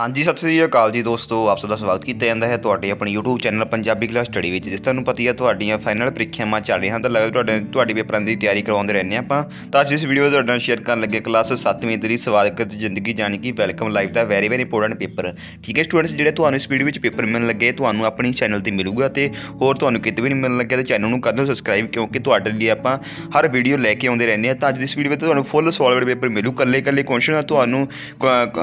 ਹਾਂਜੀ ਸਤਿ ਸ੍ਰੀ ਅਕਾਲ ਜੀ ਦੋਸਤੋ ਆਪ ਸਭ ਦਾ ਸਵਾਗਤ ਕੀਤਾ ਜਾਂਦਾ ਹੈ ਤੁਹਾਡੇ ਆਪਣੇ YouTube channel Punjabi class study ਵਿੱਚ ਜਿਸ ਤੁਹਾਨੂੰ ਪਤਾ ਹੈ ਤੁਹਾਡੀਆਂ ਫਾਈਨਲ ਪ੍ਰੀਖਿਆਵਾਂ ਚੱਲ ਰਹੀਆਂ ਹਨ ਤਾਂ ਲੱਗਦਾ ਤੁਹਾਡੇ ਤੁਹਾਡੀ ਪੇਪਰਾਂ ਦੀ ਤਿਆਰੀ ਕਰਵਾਉਂਦੇ ਰਹਿੰਦੇ ਆਪਾਂ ਤਾਂ ਅੱਜ ਇਸ ਵੀਡੀਓ ਤੁਹਾਡੇ ਨਾਲ ਸ਼ੇਅਰ ਕਰਨ ਲੱਗੇ ਕਲਾਸ 7ਵੀਂ ਦੀ ਸਵਾਗਤ ਜ਼ਿੰਦਗੀ ਜਾਣੀ ਕੀ ਵੈਲਕਮ ਲਾਈਫ ਦਾ ਵੈਰੀ ਵੈਰੀ ਇੰਪੋਰਟੈਂਟ ਪੇਪਰ ਠੀਕ ਹੈ ਸਟੂਡੈਂਟਸ ਜਿਹੜੇ ਤੁਹਾਨੂੰ ਇਸ ਵੀਡੀਓ ਵਿੱਚ ਪੇਪਰ ਮਿਲਣ ਲੱਗੇ ਤੁਹਾਨੂੰ ਆਪਣੀ ਚੈਨਲ ਤੇ ਮਿਲੂਗਾ ਤੇ ਹੋਰ ਤੁਹਾਨੂੰ ਕਿਤੇ ਵੀ ਨਹੀਂ ਮਿਲਣ ਲੱਗੇ ਤਾਂ ਚੈਨਲ ਨੂੰ ਕਰ ਦਿਓ ਸਬਸਕ੍ਰਾਈਬ ਕਿਉਂਕਿ ਤੁਹਾਡੇ ਲਈ ਆਪਾਂ ਹਰ ਵੀਡੀਓ ਲੈ ਕੇ ਆਉਂਦੇ ਰਹਿੰਦੇ ਹਾਂ ਤਾਂ ਅੱਜ ਇਸ ਵੀਡੀਓ ਵਿੱਚ ਤੁਹਾਨੂੰ ਫੁੱਲ ਸੋਲਵਡ ਪੇਪਰ ਮਿਲੂ ਕੱਲੇ ਕੱਲੇ ਕੁਐਸਚਨ ਤੁਹਾਨੂੰ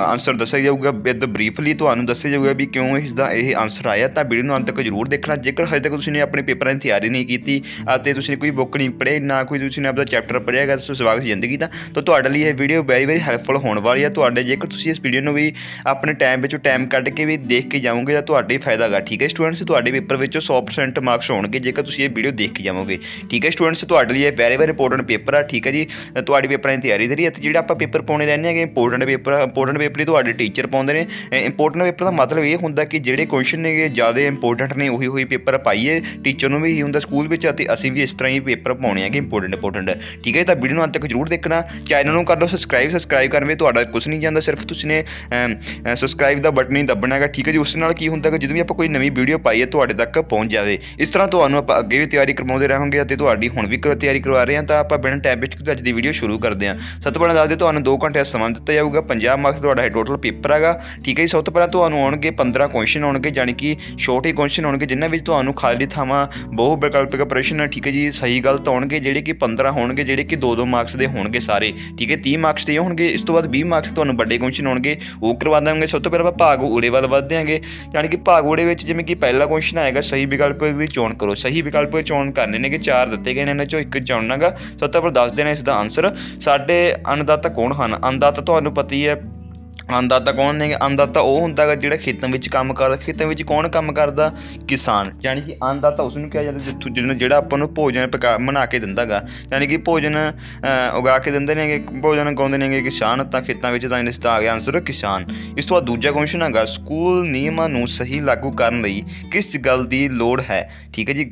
ਆਨਸਰ ਦੱਸਿਆ ਜਾਊਗਾ ਵਿਦ ਬਰੀਫਲੀ ਤੁਹਾਨੂੰ ਦੱਸਿਆ ਜਾਊਗਾ ਵੀ ਕਿਉਂ ਇਸ ਦਾ ਇਹ ਆਨਸਰ ਆਇਆ ਤਾਂ ਵੀਡੀਓ ਨੂੰ ਅੰਤ ਤੱਕ ਜ਼ਰੂਰ ਦੇਖਣਾ ਜੇਕਰ ਹਜੇ ਤੱਕ ਤੁਸੀਂ ਨੇ ਆਪਣੇ ਪੇਪਰਾਂ ਦੀ ਤਿਆਰੀ ਨਹੀਂ ਕੀਤੀ ਅਤੇ ਤੁਸੀਂ ਕੋਈ ਬੁੱਕ ਨਹੀਂ ਪੜ੍ਹੇ ਨਾ ਕੋਈ ਤੁਸੀਂ ਨੇ ਆਪਦਾ ਚੈਪਟਰ ਪੜ੍ਹਿਆ ਹੈਗਾ ਸੋ ਸਵਾਗਤ ਜ਼ਿੰਦਗੀ ਦਾ ਤਾਂ ਤੁਹਾਡੇ ਲਈ ਇਹ ਵੀਡੀਓ ਬੈਰੀ ਬੈਰੀ ਹੈਲਪਫੁਲ ਹੋਣ ਵਾਲੀ ਹੈ ਤੁਹਾਡੇ ਜੇਕਰ ਤੁਸੀਂ ਇਸ ਵੀਡੀਓ ਨੂੰ ਵੀ ਆਪਣੇ ਟਾਈਮ ਵਿੱਚੋਂ ਟਾਈਮ ਕੱਢ ਕੇ ਵੀ ਦੇਖ ਕੇ ਜਾਓਗੇ ਤਾਂ ਤੁਹਾਡੇ ਹੀ ਫਾਇਦਾ ਹੈਗਾ ਠੀਕ ਹੈ ਸਟੂਡੈਂਟਸ ਤੁਹਾਡੇ ਪੇਪਰ ਵਿੱਚੋਂ 100% ਮਾਰਕਸ ਹੋਣਗੇ ਜੇਕਰ ਤੁਸੀਂ ਇਹ ਵੀਡੀਓ ਦੇਖ ਕੇ ਜਾਓਗੇ ਠੀਕ ਹੈ ਸਟੂਡੈਂਟਸ ਤੁਹਾਡੇ ਲਈ ਇਹ ਬੈਰੀ ਬੈਰੀ ਇੰਪੋਰਟੈਂਟ ਪੇਪਰ ਆ ਠੀਕ ਹੈ ਜੀ ਤੁਹਾਡੀ ਪੇਪਰਾਂ ਦੀ ਤਿਆਰੀ ਦੇ ਲਈ ਅਤੇ ਜਿਹੜਾ ਆਪਾਂ ਪੇਪਰ ਪਾਉਣੇ ਰਹਿੰਦੇ ਹੈਗੇ ਇੰਪੋਰਟੈਂਟ ਪੇਪਰ ਇੰਪੋਰਟੈਂਟ ਪੇਪਰ ਤੁਹਾਡੇ ਟੀਚਰ ਪਾਉਂਦੇ ਨੇ ਇੰਪੋਰਟੈਂਟ ਪੇਪਰ ਦਾ ਮਤਲਬ ਇਹ ਹੁੰਦਾ ਕਿ ਜਿਹੜੇ ਕੁਐਸਚਨ ਨੇ ਜਿਆਦਾ ਇੰਪੋਰਟੈਂਟ ਨੇ ਉਹੀ ਹੋਈ ਪੇਪਰ ਪਾਈਏ ਟੀਚਰ ਨੂੰ ਵੀ ਹੀ ਹੁੰਦਾ ਸਕੂਲ ਵਿੱਚ ਅਤੇ ਅਸੀਂ ਵੀ ਇਸ ਤਰ੍ਹਾਂ ਹੀ ਪੇਪਰ ਪਾਉਣੇ ਹੈਗੇ ਇੰਪੋਰਟੈਂਟ ਇੰਪੋਰਟੈਂਟ ਠੀਕ ਹੈ ਤਾਂ ਵੀਡੀਓ ਨੂੰ ਅੰਤ ਤੱਕ ਜ਼ਰੂਰ ਦੇਖਣਾ ਚੈਨਲ ਨੂੰ ਕਰ ਲਓ ਸਬਸਕ੍ਰਾਈਬ ਸਬਸਕ੍ਰਾਈਬ ਕਰਨ ਵੇ ਤੁਹਾਡਾ ਕੁਝ ਨਹੀਂ ਜਾਂਦਾ ਸਿਰਫ ਤੁਸੀਂ ਨੇ ਸਬਸਕ੍ਰਾਈਬ ਦਾ ਬਟਨ ਹੀ ਦੱਬਣਾ ਹੈਗਾ ਠੀਕ ਹੈ ਜੀ ਉਸ ਨਾਲ ਕੀ ਹੁੰਦਾ ਕਿ ਜਦੋਂ ਵੀ ਆਪਾਂ ਕੋਈ ਨਵੀਂ ਵੀਡੀਓ ਪਾਈਏ ਤੁਹਾਡੇ ਤੱਕ ਪਹੁੰਚ ਜਾਵੇ ਇਸ ਤਰ੍ਹਾਂ ਤੁਹਾਨੂੰ ਆਪਾਂ ਅੱਗੇ ਵੀ ਤਿਆਰੀ ਕਰਵਾਉਂਦੇ ਰਹਾਂਗੇ ਅਤੇ ਤੁਹਾਡੀ ਹੁਣ ਵੀ ਤਿਆਰੀ ਕਰਵਾ ਰਹੇ ਹਾਂ ਤਾਂ ਆਪਾਂ ਬਿਨਾਂ ਟਾਈਮ ਵਿੱਚ ਅੱਜ ਦੀ ਵੀਡੀਓ ਸ਼ੁਰੂ ਕਰਦੇ ਹਾਂ ਸਤਿ ਬਣਾ ਦੱਸਦੇ ਤੁਹਾਨੂੰ 2 ਘੰਟੇ ਸਮਾਂ ਦਿੱਤਾ ਜਾਊਗਾ 50 ਮਾਰਕਸ ਤੁਹਾਡਾ ਹੈ ਟੋਟਲ ਪੇਪਰ ਹੈਗਾ ਠੀਕ ਹੈ ਜੀ ਸਭ ਤੋਂ ਪਹਿਲਾਂ ਤੁਹਾਨੂੰ ਆਉਣਗੇ 15 ਕੁਐਸਚਨ ਆਉਣਗੇ ਜਾਨੀ ਕਿ ਸ਼ੋਰਟ ਹੀ ਕੁਐਸਚਨ ਆਉਣਗੇ ਜਿਨ੍ਹਾਂ ਵਿੱਚ ਤੁਹਾਨੂੰ ਖਾਲੀ ਥਾਵਾਂ ਬਹੁ ਵਿਕਲਪਿਕ ਪ੍ਰਸ਼ਨ ਠੀਕ ਹੈ ਜੀ ਸਹੀ ਗਲਤ ਆਉਣਗੇ ਜਿਹੜੇ ਕਿ 15 ਹੋਣਗੇ ਜਿਹੜੇ ਕਿ 2-2 ਮਾਰਕਸ ਦੇ ਹੋਣਗੇ ਸਾਰੇ ਠੀਕ ਹੈ 30 ਮਾਰਕਸ ਦੇ ਹੋਣਗੇ ਇਸ ਤੋਂ ਬਾਅਦ 20 ਮਾਰਕਸ ਤੁਹਾਨੂੰ ਵੱਡੇ ਕੁਐਸਚਨ ਆਉਣਗੇ ਉਹ ਕਰਵਾ ਦਾਂਗੇ ਸਭ ਤੋਂ ਪਹਿਲਾਂ ਆਪਾਂ ਭਾਗ ਉੜੇ ਵੱਲ ਵਧਦੇ ਆਂਗੇ ਜਾਨੀ ਕਿ ਭਾਗ ਉੜੇ ਵਿੱਚ ਜਿਵੇਂ ਕਿ ਪਹਿਲਾ ਕੁਐਸਚਨ ਆਏਗਾ ਸਹੀ ਵਿਕਲਪ ਦੀ ਚੋਣ ਕਰੋ ਸਹੀ ਵਿਕਲਪ ਦੀ ਚੋਣ ਕਰਨੇ ਨੇ ਕਿ ਚਾਰ ਦਿੱਤੇ ਗਏ ਨੇ ਇਹਨਾਂ ਚੋਂ ਇੱਕ ਚੁਣਨਾਗਾ ਸਭ ਤੋਂ ਪਹਿਲਾਂ ਦੱਸ ਦੇਣਾ ਇਸ ਦਾ ਆਨਸਰ ਸਾਡੇ ਅਨਦਾਤਾ ਕੌਣ ਹਨ ਅਨਦਾਤਾ ਤੁਹਾਨੂੰ ਪਤਾ ਹੀ ਹੈ ਅੰਦਾਤਾ ਕੌਣ ਨੇ ਅੰਦਾਤਾ ਉਹ ਹੁੰਦਾ ਹੈ ਜਿਹੜਾ ਖੇਤਾਂ ਵਿੱਚ ਕੰਮ ਕਰਦਾ ਖੇਤਾਂ ਵਿੱਚ ਕੌਣ ਕੰਮ ਕਰਦਾ ਕਿਸਾਨ ਯਾਨੀ ਕਿ ਅੰਦਾਤਾ ਉਸ ਨੂੰ ਕਿਹਾ ਜਾਂਦਾ ਜਿੱਥੋਂ ਜਿਹਨੂੰ ਜਿਹੜਾ ਆਪਾਂ ਨੂੰ ਭੋਜਨ ਪਕਾ ਬਣਾ ਕੇ ਦਿੰਦਾਗਾ ਯਾਨੀ ਕਿ ਭੋਜਨ ਉਗਾ ਕੇ ਦਿੰਦੇ ਨੇਗੇ ਭੋਜਨ ਉਗਾਉਂਦੇ ਨੇਗੇ ਕਿਸਾਨ ਤਾਂ ਖੇਤਾਂ ਵਿੱਚ ਤਾਂ ਇਸ ਦਾ ਆ ਗਿਆ ਆਨਸਰ ਕਿਸਾਨ ਇਸ ਤੋਂ ਬਾਅਦ ਦੂਜਾ ਕੁਐਸਚਨ ਹੈਗਾ ਸਕੂਲ ਨਿਯਮਾਂ ਨੂੰ ਸਹੀ ਲਾਗੂ ਕਰਨ ਲਈ ਕਿਸ ਗੱਲ ਦੀ ਲੋੜ ਹੈ ਠੀਕ ਹੈ ਜੀ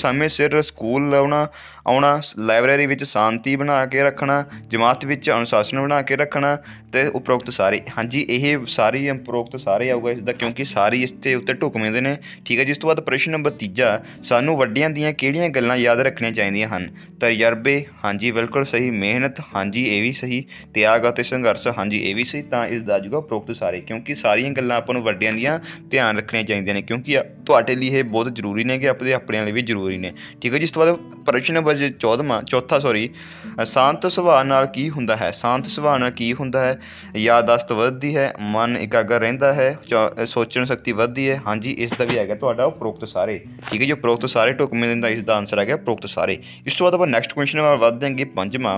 ਸਮੇਂ ਸਿਰ ਸਕੂਲ ਲਾਉਣਾ ਆਉਣਾ ਲਾਇਬ੍ਰੇਰੀ ਵਿੱਚ ਸ਼ਾਂਤੀ ਬਣਾ ਕੇ ਰੱਖਣਾ ਜਮਾਤ ਵਿੱਚ ਅਨੁਸ਼ਾਸਨ ਬਣਾ ਕੇ ਰੱਖਣਾ ਤੇ ਉਪਰੋਕਤ ਸਾਰੇ ਹਾਂਜੀ ਇਹ ਸਾਰੀ ਉਪਰੋਕਤ ਸਾਰੇ ਆਊਗਾ ਇਸ ਦਾ ਕਿਉਂਕਿ ਸਾਰੀ ਇਸ ਤੇ ਉੱਤੇ ਢੁਕਵੇਂ ਦੇ ਨੇ ਠੀਕ ਹੈ ਜਿਸ ਤੋਂ ਬਾਅਦ ਪ੍ਰਸ਼ਨ ਨੰਬਰ 3 ਸਾਨੂੰ ਵੱਡਿਆਂ ਦੀਆਂ ਕਿਹੜੀਆਂ ਗੱਲਾਂ ਯਾਦ ਰੱਖਣੀਆਂ ਚਾਹੀਦੀਆਂ ਹਨ ਤਜਰਬੇ ਹਾਂਜੀ ਬਿਲਕੁਲ ਸਹੀ ਮਿਹਨਤ ਹਾਂਜੀ ਇਹ ਵੀ ਸਹੀ ਤਿਆਗ ਅਤੇ ਸੰਘਰਸ਼ ਹਾਂਜੀ ਇਹ ਵੀ ਸਹੀ ਤਾਂ ਇਸ ਦਾ ਜੁਗਾ ਉਪਰੋਕਤ ਸਾਰੇ ਕਿਉਂਕਿ ਸਾਰੀਆਂ ਗੱਲਾਂ ਆਪਾਂ ਨੂੰ ਵੱਡਿਆਂ ਦੀਆਂ ਧਿਆਨ ਰੱਖਣੀਆਂ ਚਾਹੀਦੀਆਂ ਨੇ ਕਿਉਂਕਿ ਤੁਹਾਡੇ ਲਈ ਇਹ ਬਹੁਤ ਜ਼ਰੂਰੀ ਨੇ ਕਿ ਆਪਣੇ ਆਪਣੇ ਲਈ ਵੀ ਜ਼ਰੂਰੀ ਨੇ ਠੀਕ ਹੈ ਜਿਸ ਤੋਂ ਬਾਅਦ प्रश्न नंबर जो चौथा सॉरी शांत सुभा की हों शांत सुभा की है यादाश्त वी है मन एकाग्र रहा है च सोचने शक्ति वी है हाँ जी इसका भी है तो उपरोक्त सारे ठीक है जो उपरोक्त सारे ढुकमें दिता इसका आंसर है उपरोक्त सारे इस तो बाद नैक्सट क्वेश्चन वाल वे पंजा